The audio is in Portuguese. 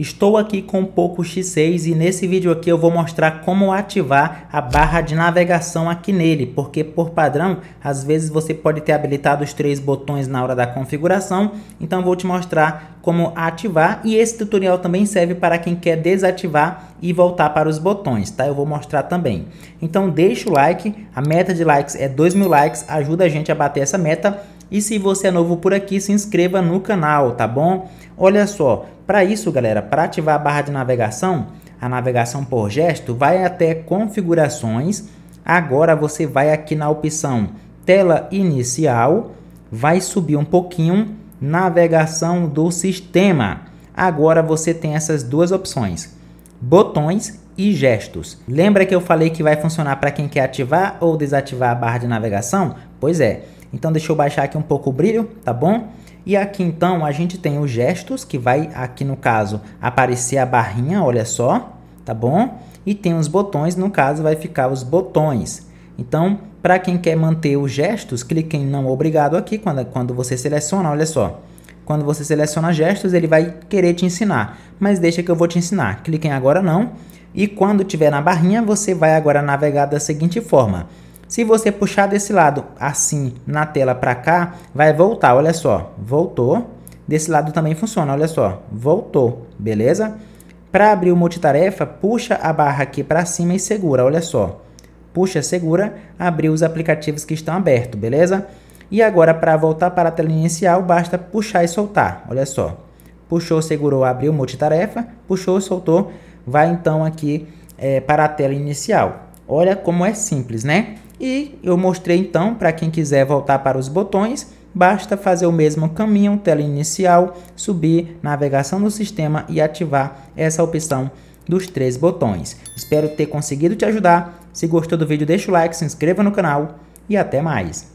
Estou aqui com o Poco X6 e nesse vídeo aqui eu vou mostrar como ativar a barra de navegação aqui nele, porque por padrão, às vezes você pode ter habilitado os três botões na hora da configuração, então vou te mostrar como ativar e esse tutorial também serve para quem quer desativar e voltar para os botões, tá? Eu vou mostrar também. Então deixa o like, a meta de likes é 2 mil likes, ajuda a gente a bater essa meta. E se você é novo por aqui, se inscreva no canal, tá bom? Olha só, para isso galera, para ativar a barra de navegação, a navegação por gesto, vai até configurações, agora você vai aqui na opção tela inicial, vai subir um pouquinho, navegação do sistema. Agora você tem essas duas opções: botões e gestos. Lembra que eu falei que vai funcionar para quem quer ativar ou desativar a barra de navegação? Pois é. Então deixa eu baixar aqui um pouco o brilho, tá bom? E aqui então a gente tem os gestos, que vai aqui no caso aparecer a barrinha, olha só, tá bom? E tem os botões, no caso vai ficar os botões. Então, para quem quer manter os gestos, clique em não obrigado aqui quando, quando você seleciona, olha só. Quando você seleciona gestos, ele vai querer te ensinar, mas deixa que eu vou te ensinar. Clique em agora não e quando tiver na barrinha, você vai agora navegar da seguinte forma. Se você puxar desse lado assim na tela para cá, vai voltar, olha só, voltou. Desse lado também funciona, olha só, voltou, beleza? Para abrir o multitarefa, puxa a barra aqui para cima e segura, olha só puxa segura, abrir os aplicativos que estão abertos, beleza? E agora para voltar para a tela inicial, basta puxar e soltar, olha só. Puxou, segurou, abriu multitarefa, puxou, soltou, vai então aqui é, para a tela inicial. Olha como é simples, né? E eu mostrei então, para quem quiser voltar para os botões, basta fazer o mesmo caminho, tela inicial, subir, navegação do sistema e ativar essa opção dos três botões. Espero ter conseguido te ajudar. Se gostou do vídeo, deixa o like, se inscreva no canal e até mais.